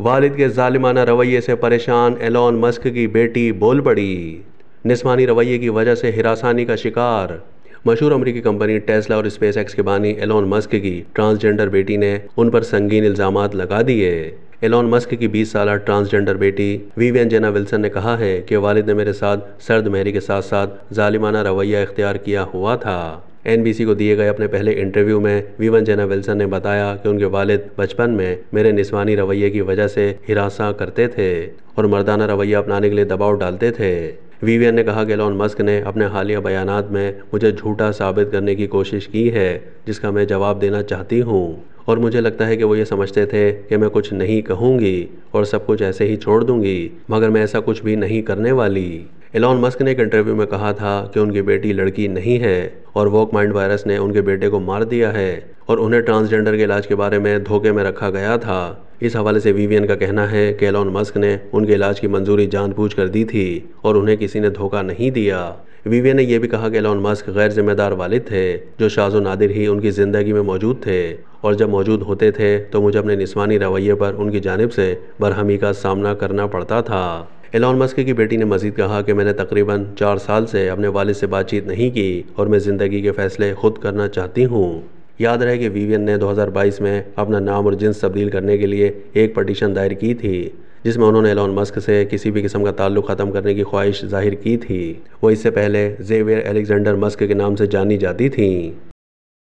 वालिद के ालिमाना रवैये से परेशान एलॉन मस्क की बेटी बोल पड़ी निस्मानी रवैये की वजह से हिरासानी का शिकार मशहूर अमरीकी कंपनी टेस्ला और स्पेस एक्स के बानी एलॉन मस्क की ट्रांसजेंडर बेटी ने उन पर संगीन इल्ज़ाम लगा दिए एलॉन मस्क की 20 साल ट्रांसजेंडर बेटी वीवियन जेना विल्सन ने कहा है कि वालिद ने मेरे साथ सर्द मेहरी के साथ साथ जालिमाना रवैया इख्तियार किया हुआ था एनबीसी को दिए गए अपने पहले इंटरव्यू में विवन जेना विल्सन ने बताया कि उनके वालिद बचपन में मेरे निस्वानी रवैये की वजह से हिरासा करते थे और मर्दाना रवैया अपनाने के लिए दबाव डालते थे वीवियन ने कहा कि लॉन मस्क ने अपने हालिया बयान में मुझे झूठा साबित करने की कोशिश की है जिसका मैं जवाब देना चाहती हूँ और मुझे लगता है कि वो ये समझते थे कि मैं कुछ नहीं कहूँगी और सब कुछ ऐसे ही छोड़ दूंगी मगर मैं ऐसा कुछ भी नहीं करने वाली एलॉन मस्क ने एक इंटरव्यू में कहा था कि उनकी बेटी लड़की नहीं है और वॉक माइंड वायरस ने उनके बेटे को मार दिया है और उन्हें ट्रांसजेंडर के इलाज के बारे में धोखे में रखा गया था इस हवाले से वीवीएन का कहना है कि एलॉन मस्क ने उनके इलाज की मंजूरी जानबूझ कर दी थी और उन्हें किसी ने धोखा नहीं दिया वीवीएन ने यह भी कहा कि एलॉन मस्क गैर जिम्मेदार वालिद थे जो शाहजो नादिर ही उनकी ज़िंदगी में मौजूद थे और जब मौजूद होते थे तो मुझे अपने निस्वानी रवैये पर उनकी जानब से बरहमी का सामना करना पड़ता था एलॉन मस्क की बेटी ने मजीद कहा कि मैंने तकरीबन चार साल से अपने वालिद से बातचीत नहीं की और मैं ज़िंदगी के फ़ैसले खुद करना चाहती हूँ याद रहे कि वीवियन ने 2022 में अपना नाम और जिन्स तब्दील करने के लिए एक पटिशन दायर की थी जिसमें उन्होंने एलॉन मस्क से किसी भी किस्म का ताल्लुक ख़त्म करने की ख्वाहिश जाहिर की थी वो इससे पहले जेवियर एलेक्जेंडर मस्क के नाम से जानी जाती थी